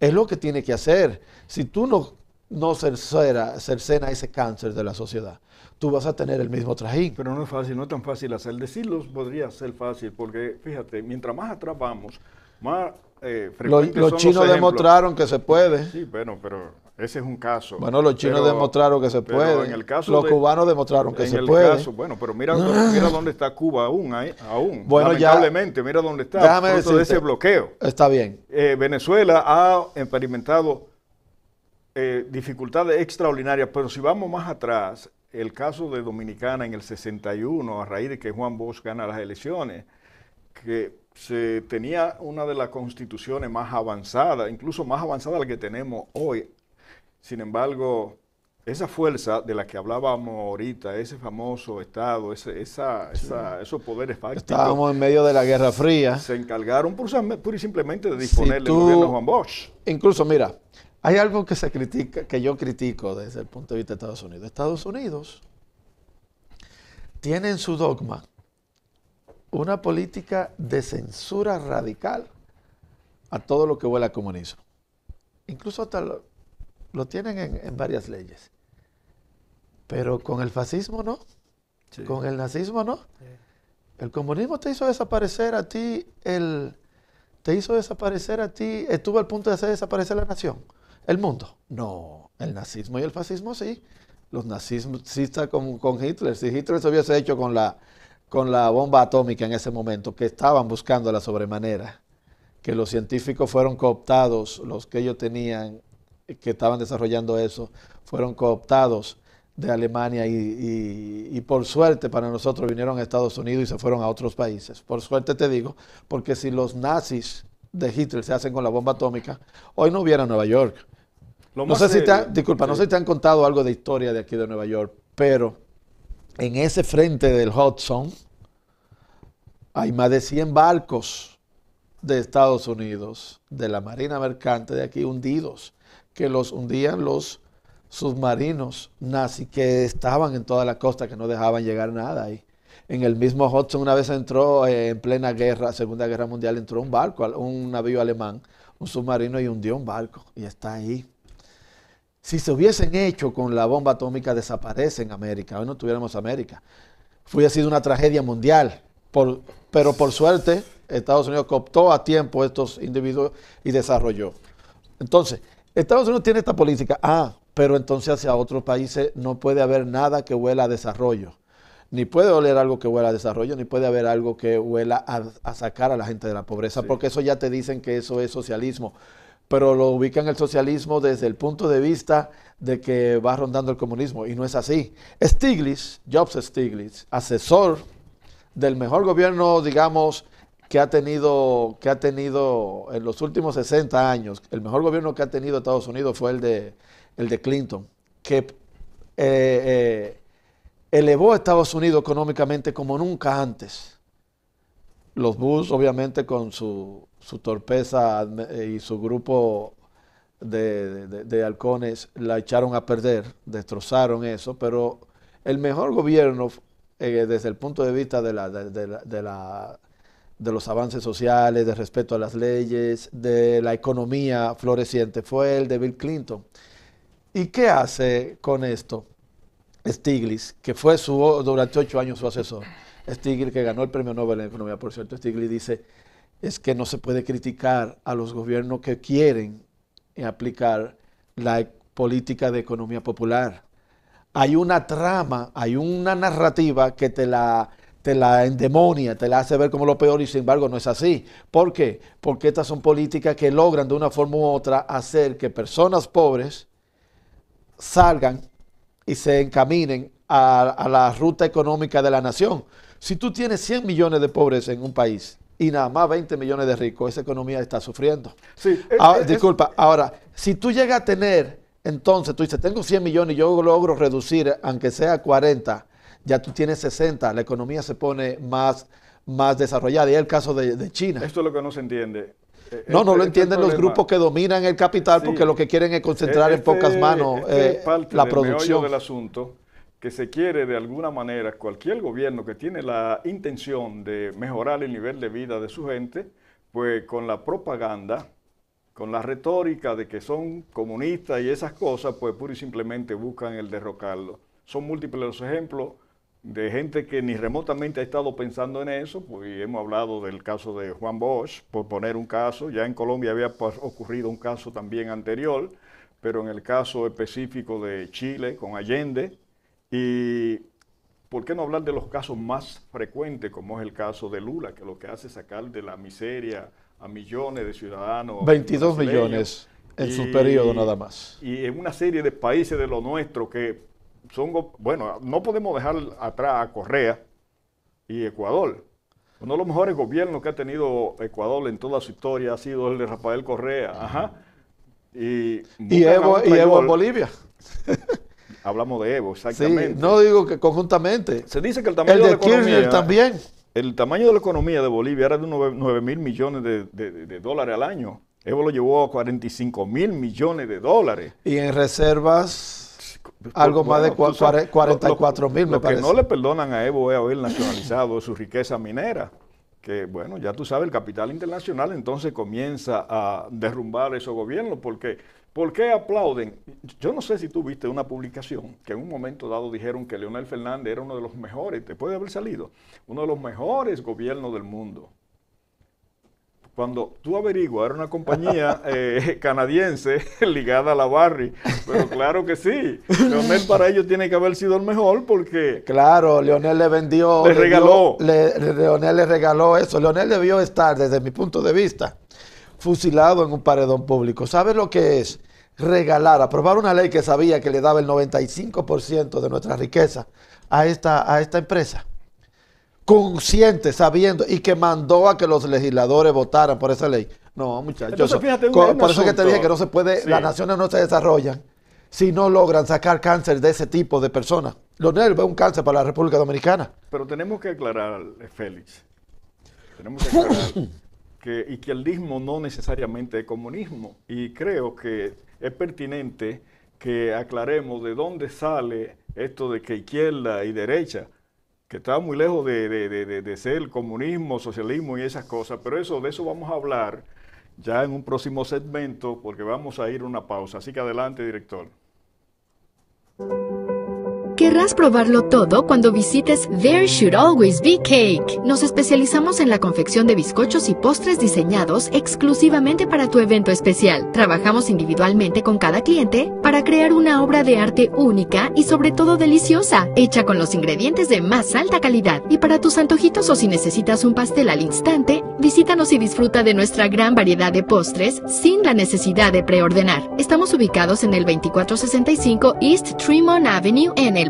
Es lo que tiene que hacer. Si tú no no cercena, cercena ese cáncer de la sociedad. Tú vas a tener el mismo trajín. Pero no es fácil, no es tan fácil hacer. Decirlos podría ser fácil, porque fíjate, mientras más atrapamos, vamos, más eh, frecuentes los, los chinos demostraron que se puede. Sí, bueno, pero ese es un caso. Bueno, los chinos demostraron que se puede. En el caso los cubanos demostraron que en se el puede. Caso, bueno, pero mira, dónde está Cuba aún, Bueno, lamentablemente, mira dónde está. Déjame decirte, ese bloqueo. Está bien. Eh, Venezuela ha experimentado eh, dificultades extraordinarias, pero si vamos más atrás, el caso de Dominicana en el 61, a raíz de que Juan Bosch gana las elecciones, que se tenía una de las constituciones más avanzadas, incluso más avanzada la que tenemos hoy. Sin embargo, esa fuerza de la que hablábamos ahorita, ese famoso Estado, ese, esa, esos poderes fácticos. Estábamos en medio de la Guerra Fría. Se encargaron pura y simplemente de disponer del gobierno gobierno Juan Bosch. Incluso, mira, hay algo que se critica, que yo critico desde el punto de vista de Estados Unidos. Estados Unidos tiene en su dogma una política de censura radical a todo lo que huele a comunismo. Incluso hasta lo, tienen en, varias leyes. Pero con el fascismo no, con el nazismo no. El comunismo te hizo desaparecer a ti, el, te hizo desaparecer a ti, estuvo al punto de hacer desaparecer la nación el mundo. No, el nazismo y el fascismo sí. Los nazistas con, con Hitler, si Hitler se hubiese hecho con la, con la bomba atómica en ese momento, que estaban buscando la sobremanera, que los científicos fueron cooptados, los que ellos tenían, que estaban desarrollando eso, fueron cooptados de Alemania y, y, por suerte para nosotros vinieron a Estados Unidos y se fueron a otros países. Por suerte te digo, porque si los nazis de Hitler se hacen con la bomba atómica, hoy no hubiera Nueva York, no sé si te han, disculpa, no sé si te han contado algo de historia de aquí de Nueva York, pero en ese frente del Hudson hay más de 100 barcos de Estados Unidos, de la Marina Mercante de aquí hundidos, que los hundían los submarinos nazi que estaban en toda la costa, que no dejaban llegar nada ahí. En el mismo Hudson una vez entró eh, en plena guerra, Segunda Guerra Mundial, entró un barco, un navío alemán, un submarino y hundió un barco y está ahí. Si se hubiesen hecho con la bomba atómica, desaparece en América. Hoy no tuviéramos América. Fue sido una tragedia mundial. pero por suerte, Estados Unidos cooptó a tiempo estos individuos y desarrolló. Entonces, Estados Unidos tiene esta política. Ah, pero entonces hacia otros países no puede haber nada que huela a desarrollo. Ni puede oler algo que huela a desarrollo, ni puede haber algo que huela a, sacar a la gente de la pobreza, porque eso ya te dicen que eso es socialismo pero lo ubican el socialismo desde el punto de vista de que va rondando el comunismo, y no es así. Stiglitz, Jobs Stiglitz, asesor del mejor gobierno, digamos, que ha tenido, que ha tenido en los últimos 60 años, el mejor gobierno que ha tenido Estados Unidos fue el de, el de Clinton, que eh, eh, elevó a Estados Unidos económicamente como nunca antes los Bush, obviamente, con su, su torpeza eh, y su grupo de, halcones, la echaron a perder, destrozaron eso, pero el mejor gobierno, eh, desde el punto de vista de, la, de, de los avances sociales, de respeto a las leyes, de la economía floreciente, fue el de Bill Clinton. ¿Y qué hace con esto Stiglitz, que fue su, durante ocho años su asesor? Stiglitz, que ganó el premio Nobel en Economía, por cierto, Stiglitz dice, es que no se puede criticar a los gobiernos que quieren aplicar la e-, política de economía popular. Hay una trama, hay una narrativa que te la, la endemonia, te la hace ver como lo peor y sin embargo no es así. ¿Por qué? Porque estas son políticas que logran de una forma u otra hacer que personas pobres salgan y se encaminen a la ruta económica de la nación. Si tú tienes 100 millones de pobres en un país y nada más 20 millones de ricos, esa economía está sufriendo. Eh, ah, eh, disculpa, ahora, si tú llegas a tener, entonces tú dices, tengo 100 millones y yo logro reducir, aunque sea 40, ya tú tienes 60, la economía se pone más, más desarrollada. Y es el caso de, China. Esto es lo que no se entiende. Eh, no, no este, lo este entienden los grupos que dominan el capital porque lo que quieren es concentrar en este pocas manos la producción. del asunto que se quiere de alguna manera, cualquier gobierno que tiene la intención de mejorar el nivel de vida de su gente, pues con la propaganda, con la retórica de que son comunistas y esas cosas, pues pura y simplemente buscan el derrocarlo. Son múltiples los ejemplos de gente que ni remotamente ha estado pensando en eso, pues hemos hablado del caso de Juan Bosch, por poner un caso, ya en Colombia había ocurrido un caso también anterior, pero en el caso específico de Chile con Allende, y por qué no hablar de los casos más frecuentes, como es el caso de Lula, que lo que hace es sacar de la miseria a millones de ciudadanos. 22 millones en su periodo nada más. Y en una serie de países de lo nuestro que son, bueno, no podemos dejar atrás a Correa y Ecuador. Uno de los mejores gobiernos que ha tenido Ecuador en toda su historia ha sido el de Rafael Correa. Ajá. Y, y Evo, y Evo en Bolivia. Hablamos de Evo, exactamente. no digo que conjuntamente. Se dice que el tamaño de, la economía... también. El tamaño de la economía de Bolivia era de 9, mil millones de, dólares al año. Evo lo llevó a 45 mil millones de dólares. Y en reservas, algo más de 44 mil, me no le perdonan a Evo es haber nacionalizado su riqueza minera que bueno, ya tú sabes, el capital internacional entonces comienza a derrumbar esos gobiernos, porque ¿Por qué aplauden? Yo no sé si tú viste una publicación que en un momento dado dijeron que Leonel Fernández era uno de los mejores, después de haber salido, uno de los mejores gobiernos del mundo. Cuando tú averiguas, era una compañía eh, canadiense ligada a la Barry. Pero claro que sí. Leonel para ellos tiene que haber sido el mejor porque. Claro, Leonel le vendió. Le, regaló. le, Leonel le regaló eso. Leonel debió estar, desde mi punto de vista, fusilado en un paredón público. ¿Sabes lo que es? Regalar, aprobar una ley que sabía que le daba el 95% de nuestra riqueza a esta, a esta empresa. Consciente, sabiendo, y que mandó a que los legisladores votaran por esa ley. No, muchachos. por eso que te dije que no se puede, las naciones no se desarrollan si no logran sacar cáncer de ese tipo de personas. Lo es un cáncer para la República Dominicana. Pero tenemos que aclarar, Félix, tenemos que aclarar que, izquierdismo no necesariamente es comunismo. Y creo que es pertinente que aclaremos de dónde sale esto de que izquierda y derecha, que está muy lejos de, ser comunismo, socialismo y esas cosas, pero eso, de eso vamos a hablar ya en un próximo segmento porque vamos a ir a una pausa. Así que adelante, director. Querrás probarlo todo cuando visites There Should Always Be Cake. Nos especializamos en la confección de bizcochos y postres diseñados exclusivamente para tu evento especial. Trabajamos individualmente con cada cliente para crear una obra de arte única y sobre todo deliciosa, hecha con los ingredientes de más alta calidad. Y para tus antojitos o si necesitas un pastel al instante, visítanos y disfruta de nuestra gran variedad de postres sin la necesidad de preordenar. Estamos ubicados en el 2465 East Tremont Avenue en el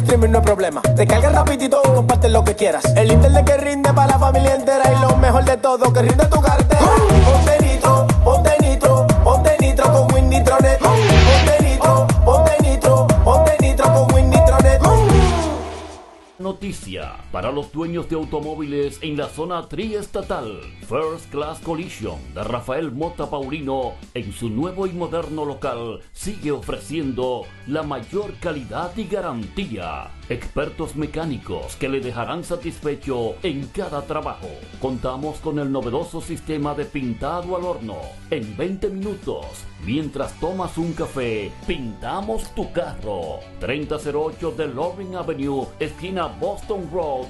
streaming no hay problema. Te cargas rapidito comparte lo que quieras. El internet que rinde para la familia entera y lo mejor de todo, que rinde tu cartera. para los dueños de automóviles en la zona triestatal First Class Collision de Rafael Mota Paulino en su nuevo y moderno local sigue ofreciendo la mayor calidad y garantía. Expertos mecánicos que le dejarán satisfecho en cada trabajo. Contamos con el novedoso sistema de pintado al horno en 20 minutos. Mientras tomas un café, pintamos tu carro. 3008 de Loring Avenue, esquina Boston Road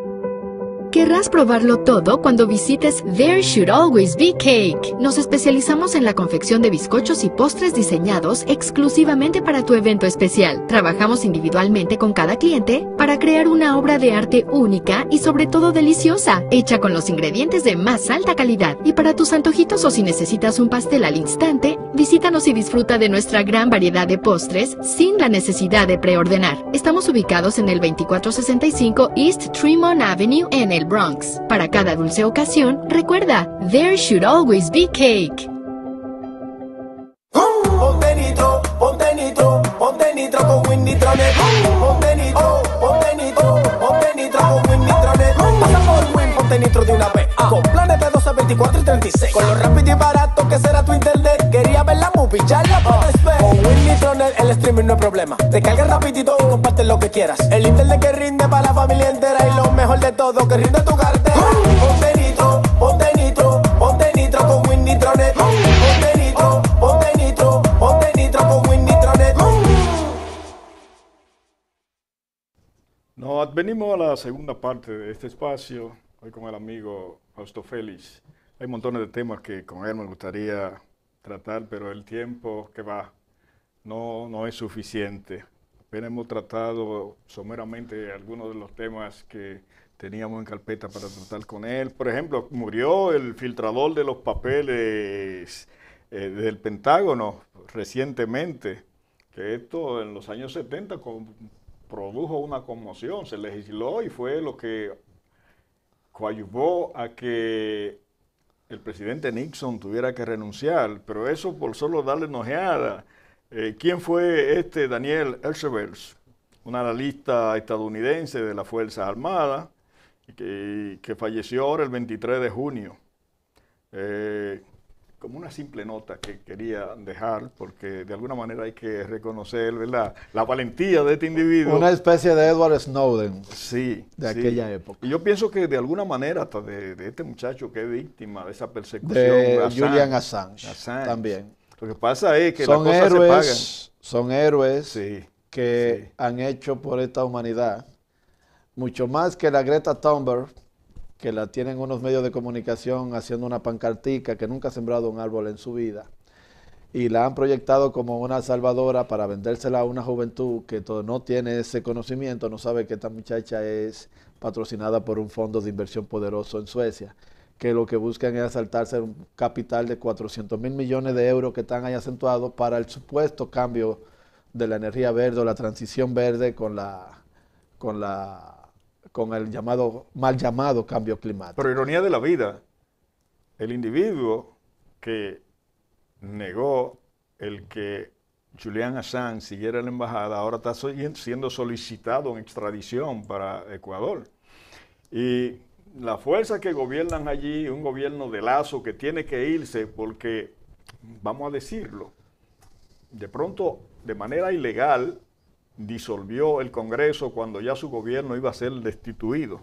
Querrás probarlo todo cuando visites There Should Always Be Cake. Nos especializamos en la confección de bizcochos y postres diseñados exclusivamente para tu evento especial. Trabajamos individualmente con cada cliente para crear una obra de arte única y sobre todo deliciosa, hecha con los ingredientes de más alta calidad. Y para tus antojitos o si necesitas un pastel al instante, visítanos y disfruta de nuestra gran variedad de postres sin la necesidad de preordenar. Estamos ubicados en el 2465 East Tremont Avenue en del Bronx. Para cada dulce ocasión, recuerda, there should always be cake. Ponte nitro, ponte nitro, ponte nitro con Winnie Tronic. Ponte nitro, ponte nitro, ponte nitro con Winnie Tronic. Pasamos el ponte nitro de una vez. Ah. Con planes de 12, 24 y 36. Con lo rápido y barato que será tu internet. Quería ver la movie, ya la puedes ver. Con Winnie Tronic el streaming no es problema. Te carga rapidito y comparte lo que quieras. El internet que rinde para la familia entera y lo de todo que rinde tu cartera. Ponte nitro, ponte nitro, ponte nitro con Win Nitronet. Ponte nitro, ponte nitro, ponte nitro con Win Nitronet. Nos venimos a la segunda parte de este espacio, hoy con el amigo Fausto Félix. Hay montones de temas que con él me gustaría tratar, pero el tiempo que va no, no es suficiente. Apenas hemos tratado someramente algunos de los temas que teníamos en carpeta para tratar con él. Por ejemplo, murió el filtrador de los papeles eh, del Pentágono recientemente, que esto en los años 70 produjo una conmoción, se legisló y fue lo que coadyuvó a que el presidente Nixon tuviera que renunciar, pero eso por solo darle nojeada. Eh, ¿Quién fue este Daniel Elsevers? Un analista estadounidense de las Fuerzas Armadas, que, falleció ahora el 23 de junio. Eh, como una simple nota que quería dejar, porque de alguna manera hay que reconocer la valentía de este individuo. Una especie de Edward Snowden. Sí. De aquella época. Y yo pienso que de alguna manera, hasta de, este muchacho que es víctima de esa persecución. Julian Assange, También. Lo que pasa es que son las cosas héroes, se pagan. Son héroes que han hecho por esta humanidad mucho más que la Greta Thunberg, que la tienen unos medios de comunicación haciendo una pancartica que nunca ha sembrado un árbol en su vida, y la han proyectado como una salvadora para vendérsela a una juventud que no tiene ese conocimiento, no sabe que esta muchacha es patrocinada por un fondo de inversión poderoso en Suecia, que lo que buscan es asaltarse un capital de 400 mil millones de euros que están ahí acentuados para el supuesto cambio de la energía verde o la transición verde con la, con la con el llamado, mal llamado cambio climático. Pero ironía de la vida, el individuo que negó el que Julian Assange siguiera en la embajada, ahora está siendo solicitado en extradición para Ecuador. Y la fuerza que gobiernan allí, un gobierno de lazo que tiene que irse porque, vamos a decirlo, de pronto, de manera ilegal, disolvió el Congreso cuando ya su gobierno iba a ser destituido.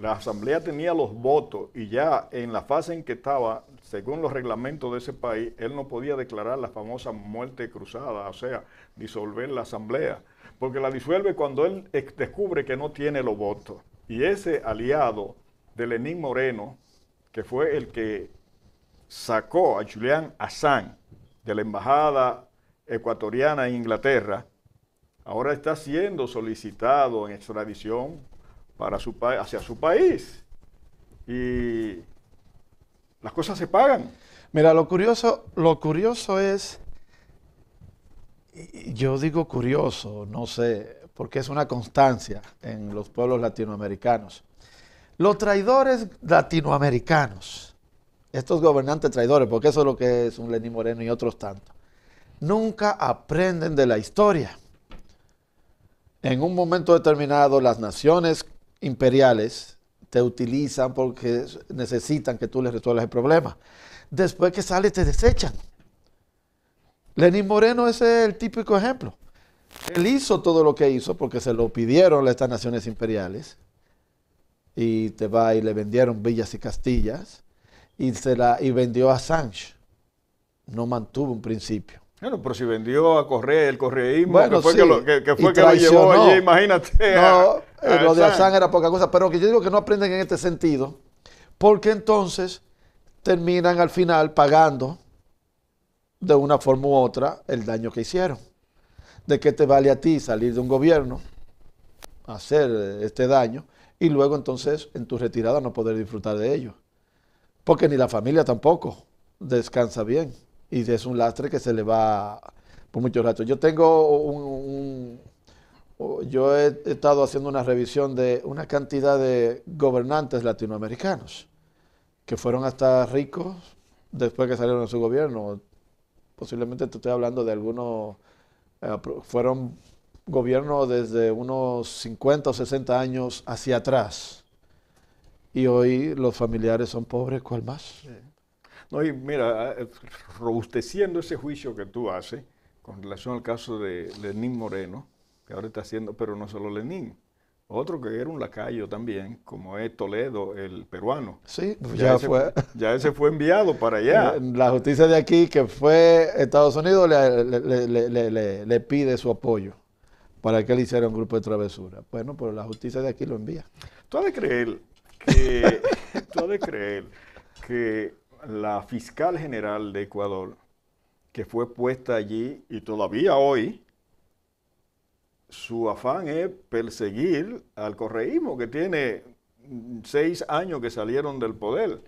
La Asamblea tenía los votos y ya en la fase en que estaba, según los reglamentos de ese país, él no podía declarar la famosa muerte cruzada, o sea, disolver la Asamblea, porque la disuelve cuando él descubre que no tiene los votos. Y ese aliado de Lenín Moreno, que fue el que sacó a Julián Assange de la embajada ecuatoriana en Inglaterra, ahora está siendo solicitado en extradición para su hacia su país. Y las cosas se pagan. Mira, lo curioso, lo curioso es, yo digo curioso, no sé, porque es una constancia en los pueblos latinoamericanos. Los traidores latinoamericanos, estos gobernantes traidores, porque eso es lo que es un Lenín Moreno y otros tantos nunca aprenden de la historia. En un momento determinado, las naciones imperiales te utilizan porque necesitan que tú les resuelvas el problema. Después que sales, te desechan. Lenín Moreno, es el típico ejemplo. Él hizo todo lo que hizo porque se lo pidieron a estas naciones imperiales. Y te va y le vendieron villas y castillas. Y, se la, y vendió a Sánchez. No mantuvo un principio. Bueno, pero si vendió a correr el correísmo, que fue, que, lo, llevó allí, imagínate. No, eh, ah, lo de era poca cosa, pero que yo digo que no aprenden en este sentido, porque entonces terminan al final pagando de una forma u otra el daño que hicieron. ¿De qué te vale a ti salir de un gobierno, hacer eh, este daño y luego entonces en tu retirada no poder disfrutar de ello? Porque ni la familia tampoco descansa bien y es un lastre que se le va por muchos rato. Yo tengo un, yo he estado haciendo una revisión de una cantidad de gobernantes latinoamericanos que fueron hasta ricos después que salieron de su gobierno. Posiblemente te estoy hablando de algunos, eh, fueron gobiernos desde unos 50 o 60 años hacia atrás. Y hoy los familiares son pobres, ¿cuál más? No, y mira, eh, robusteciendo ese juicio que tú haces con relación al caso de Lenín Moreno, que ahora está haciendo, pero no solo Lenín, otro que era un lacayo también, como es Toledo, el peruano. Sí, pues ya, fue. ya ese fue enviado para allá. La justicia de aquí, que fue Estados Unidos, le, le pide su apoyo para que le hiciera un grupo de travesura. Bueno, pero la justicia de aquí lo envía. Tú has de creer que, tú has de creer que la fiscal general de Ecuador, que fue puesta allí y todavía hoy, su afán es perseguir al correísmo que tiene seis años que salieron del poder.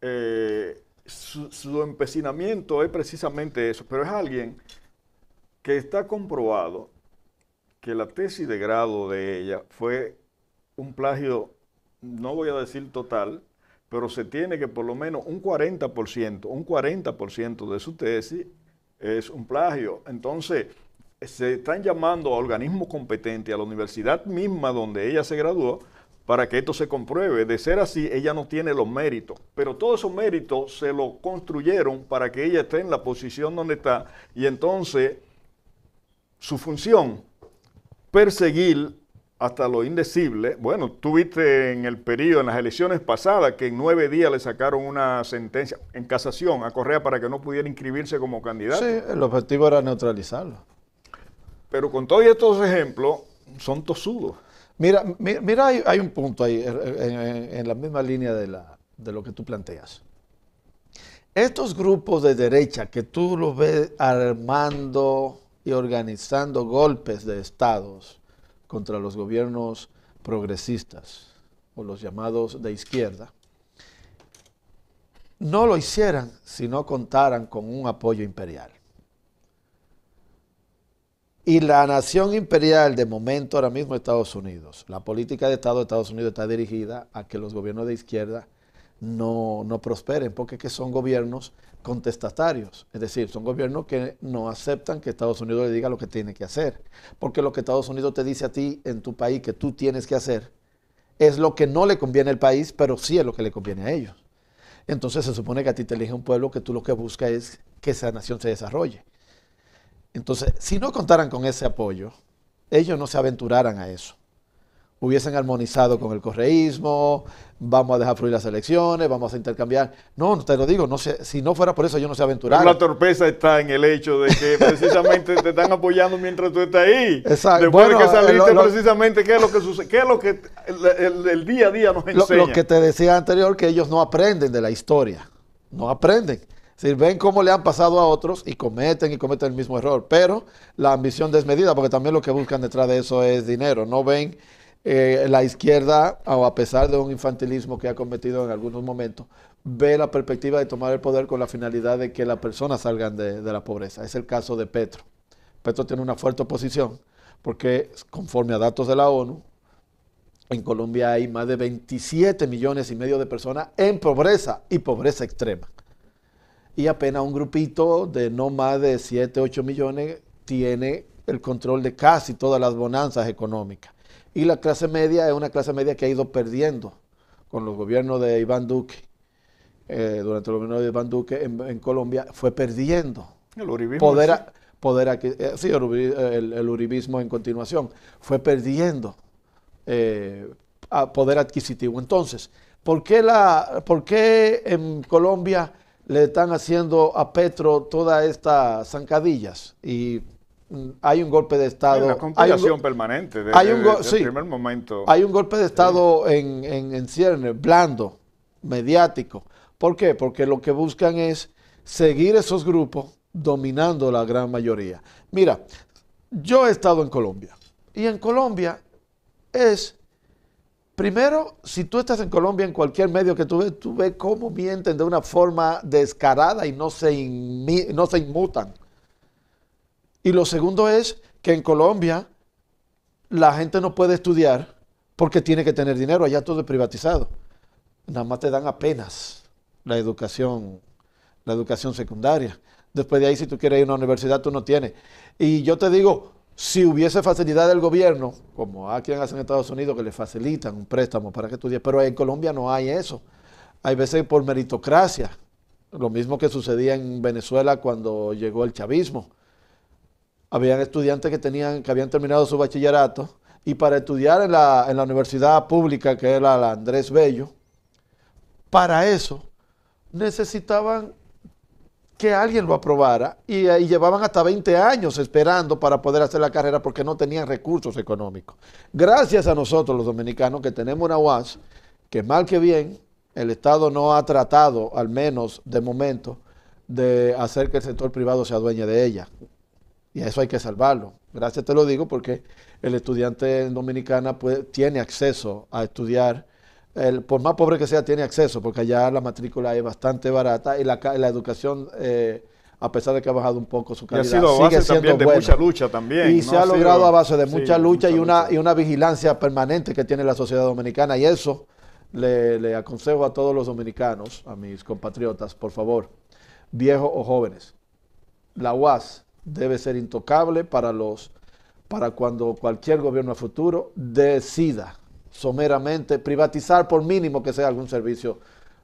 Eh, su, su, empecinamiento es precisamente eso, pero es alguien que está comprobado que la tesis de grado de ella fue un plagio, no voy a decir total, pero se tiene que por lo menos un 40%, un 40% de su tesis es un plagio. Entonces, se están llamando a organismos competentes, a la universidad misma donde ella se graduó, para que esto se compruebe. De ser así, ella no tiene los méritos, pero todos esos méritos se los construyeron para que ella esté en la posición donde está y entonces su función, perseguir hasta lo indecible. Bueno, tú viste en el periodo, en las elecciones pasadas, que en nueve días le sacaron una sentencia en casación a Correa para que no pudiera inscribirse como candidato. Sí, el objetivo era neutralizarlo. Pero con todos estos ejemplos, son tosudos. Mira, mira hay, un punto ahí, er, er, en, la misma línea de, de lo que tú planteas. Estos grupos de derecha que tú los ves armando y organizando golpes de estados, contra los gobiernos progresistas o los llamados de izquierda, no lo hicieran si no contaran con un apoyo imperial. Y la nación imperial de momento ahora mismo Estados Unidos, la política de Estado de Estados Unidos está dirigida a que los gobiernos de izquierda no, prosperen, porque son gobiernos contestatarios, es decir, son gobiernos que no aceptan que Estados Unidos le diga lo que tiene que hacer, porque lo que Estados Unidos te dice a ti en tu país que tú tienes que hacer es lo que no le conviene al país, pero sí es lo que le conviene a ellos. Entonces se supone que a ti te elige un pueblo que tú lo que buscas es que esa nación se desarrolle. Entonces, si no contaran con ese apoyo, ellos no se aventuraran a eso hubiesen armonizado con el correísmo, vamos a dejar fluir las elecciones, vamos a intercambiar. No, te lo digo, no si no fuera por eso yo no se aventurara. La torpeza está en el hecho de que precisamente te están apoyando mientras tú estás ahí. Exacto. Después de que eh, saliste precisamente, ¿qué es lo que sucede? ¿Qué es lo que el, día a día nos enseña? Lo, que te decía anterior, que ellos no aprenden de la historia, no aprenden. Si ven cómo le han pasado a otros y cometen y cometen el mismo error, pero la ambición desmedida, porque también lo que buscan detrás de eso es dinero, no ven eh, la izquierda, a pesar de un infantilismo que ha cometido en algunos momentos, ve la perspectiva de tomar el poder con la finalidad de que las personas salgan de, de la pobreza. Es el caso de Petro. Petro tiene una fuerte oposición porque conforme a datos de la ONU, en Colombia hay más de 27 millones y medio de personas en pobreza y pobreza extrema. Y apenas un grupito de no más de 7, 8 millones tiene el control de casi todas las bonanzas económicas. Y la clase media es una clase media que ha ido perdiendo con los gobiernos de Iván Duque. Eh, durante los gobierno de Iván Duque en, Colombia fue perdiendo el uribismo, poder, el, uribismo en continuación fue perdiendo eh, poder adquisitivo. Entonces, ¿por qué, la, ¿por en Colombia le están haciendo a Petro todas estas zancadillas y hay un golpe de Estado. Hay una permanente el primer momento. Hay un golpe de Estado en, en, blando, mediático. ¿Por qué? Porque lo que buscan es seguir esos grupos dominando la gran mayoría. Mira, yo he estado en Colombia y en Colombia es, primero, si tú estás en Colombia en cualquier medio que tú ves, tú ves cómo mienten de una forma descarada y no se, no se inmutan. Y lo segundo es que en Colombia la gente no puede estudiar porque tiene que tener dinero, allá todo es privatizado. Nada más te dan apenas la educación, la educación secundaria. Después de ahí, si tú quieres ir a una universidad, tú no tienes. Y yo te digo, si hubiese facilidad del gobierno, como aquí en Estados Unidos, que le facilitan un préstamo para que estudie, pero en Colombia no hay eso. Hay veces por meritocracia, lo mismo que sucedía en Venezuela cuando llegó el chavismo habían estudiantes que, tenían, que habían terminado su bachillerato y para estudiar en la, universidad pública, que era la Andrés Bello, para eso necesitaban que alguien lo aprobara y, eh, y, llevaban hasta 20 años esperando para poder hacer la carrera porque no tenían recursos económicos. Gracias a nosotros los dominicanos que tenemos una UAS que mal que bien el Estado no ha tratado, al menos de momento, de hacer que el sector privado se adueñe de ella. Y eso hay que salvarlo. Gracias te lo digo porque el estudiante en Dominicana tiene acceso a estudiar. El, por más pobre que sea, tiene acceso, porque allá la matrícula es bastante barata y la, educación, eh, a pesar de que ha bajado un poco su calidad, sigue siendo mucha lucha también. Y se ha, logrado a base de mucha lucha, y, una, y una vigilancia permanente que tiene la sociedad dominicana. Y eso le, le aconsejo a todos los dominicanos, a mis compatriotas, por favor, viejos o jóvenes. La UAS debe ser intocable para los para cuando cualquier gobierno futuro decida someramente privatizar por mínimo que sea algún servicio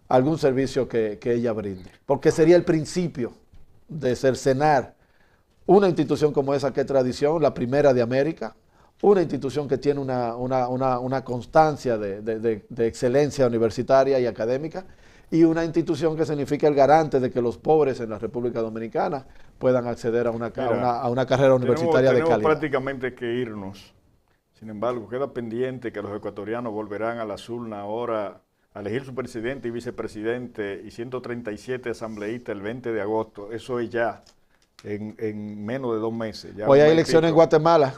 algún servicio que, ella brinde porque sería el principio de cercenar una institución como esa que es tradición la primera de América una institución que tiene una, constancia de, excelencia universitaria y académica, y una institución que significa el garante de que los pobres en la República Dominicana puedan acceder a una, a una, carrera universitaria de calidad. prácticamente que irnos. Sin embargo, queda pendiente que los ecuatorianos volverán a la urnas ahora a elegir su presidente y vicepresidente y 137 asambleístas el 20 de agosto. Eso es ya en, menos de dos meses. Hoy hay elecciones en Guatemala.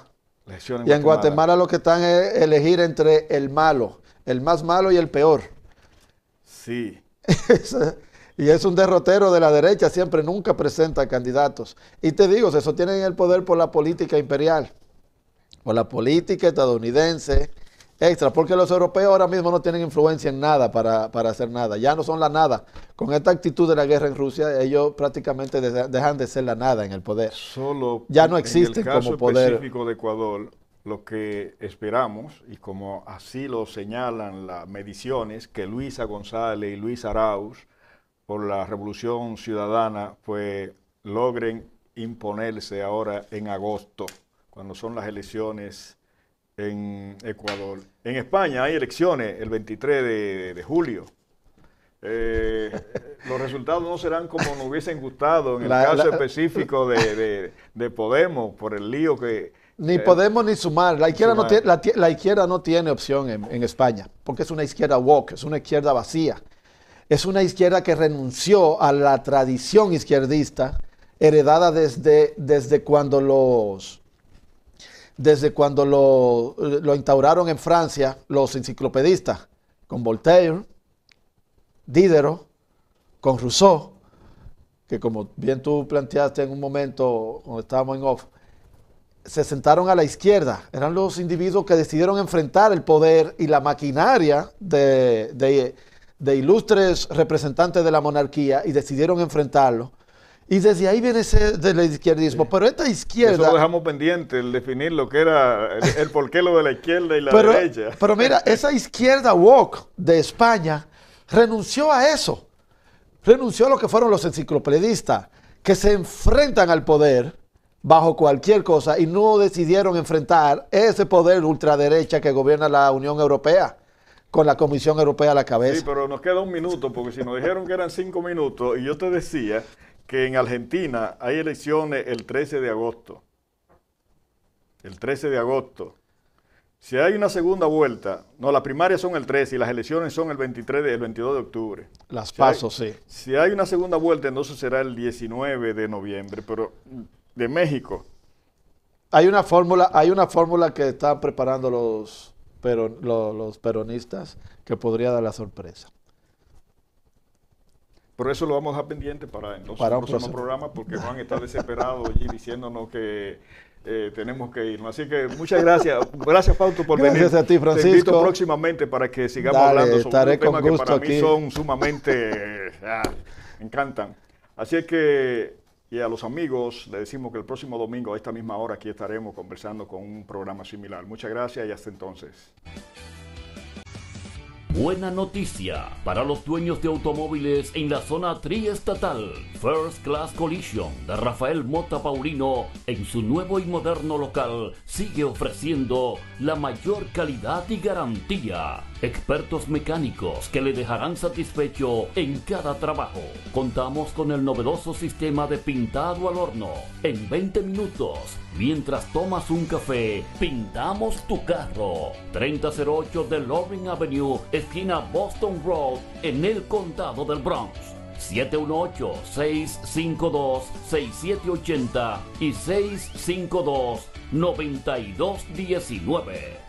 y en Guatemala lo que están es elegir entre el malo, el más malo y el peor. Sí. Y es un derrotero de la derecha, siempre nunca presenta candidatos. Y te digo, se sostienen en el poder por la política imperial, por la política estadounidense, extra, porque los europeos ahora mismo no tienen influencia en nada para, hacer nada, ya no son la nada. Con esta actitud de la guerra en Rusia, ellos prácticamente dejan de ser la nada en el poder. Solo ya no existe como poder. En el caso específico de Ecuador, lo que esperamos, y como así lo señalan las mediciones, que Luisa González y Luis Arauz, por la revolución ciudadana, pues logren imponerse ahora en agosto, cuando son las elecciones en Ecuador. En España hay elecciones el 23 de, julio. Eh, los resultados no serán como nos hubiesen gustado en el caso específico de, Podemos por el lío que... Ni eh, Podemos ni sumar. La izquierda, No, tiene, izquierda no tiene opción en, en España, porque es una izquierda woke, es una izquierda vacía. Es una izquierda que renunció a la tradición izquierdista heredada desde, desde cuando, los, desde cuando lo, instauraron en Francia los enciclopedistas, con Voltaire, Diderot, con Rousseau, que como bien tú planteaste en un momento cuando estábamos en off, se sentaron a la izquierda. Eran los individuos que decidieron enfrentar el poder y la maquinaria de, de ilustres representantes de la monarquía y decidieron enfrentarlo. Y desde ahí viene ese del izquierdismo. Pero esta izquierda. Eso lo dejamos pendiente, el definir lo que era el, porqué lo de la izquierda y la derecha. Pero mira, esa izquierda woke de España renunció a eso. Renunció a lo que fueron los enciclopedistas, que se enfrentan al poder bajo cualquier cosa y no decidieron enfrentar ese poder ultraderecha que gobierna la Unión Europea con la Comisión Europea a la cabeza. Sí, pero nos queda un minuto, porque si nos dijeron que eran cinco minutos, y yo te decía que en Argentina hay elecciones el 13 de agosto. El 13 de agosto. Si hay una segunda vuelta, no, las primarias son el 13 y las elecciones son el 23 de, 22 de octubre. Las paso, sí. Si hay una segunda vuelta, entonces será el 19 de noviembre, pero de México. Hay una fórmula, hay una fórmula que están preparando los pero los peronistas que podría dar la sorpresa. Por eso lo vamos a pendiente para para un próximo programa, porque Juan está desesperado allí diciéndonos que eh, tenemos que irnos. Así que muchas gracias. Gracias, Fausto, por venir. Gracias a ti, Francisco. Te invito próximamente para que sigamos hablando sobre tema que para aquí. mí son sumamente... Ah, encantan. Así que y a los amigos le decimos que el próximo domingo a esta misma hora aquí estaremos conversando con un programa similar. Muchas gracias y hasta entonces. Buena noticia para los dueños de automóviles en la zona triestatal. First Class Collision de Rafael Mota Paulino en su nuevo y moderno local sigue ofreciendo la mayor calidad y garantía expertos mecánicos que le dejarán satisfecho en cada trabajo. Contamos con el novedoso sistema de pintado al horno. En 20 minutos, mientras tomas un café, pintamos tu carro. 3008 de Loring Avenue, esquina Boston Road, en el condado del Bronx. 718-652-6780 y 652-9219.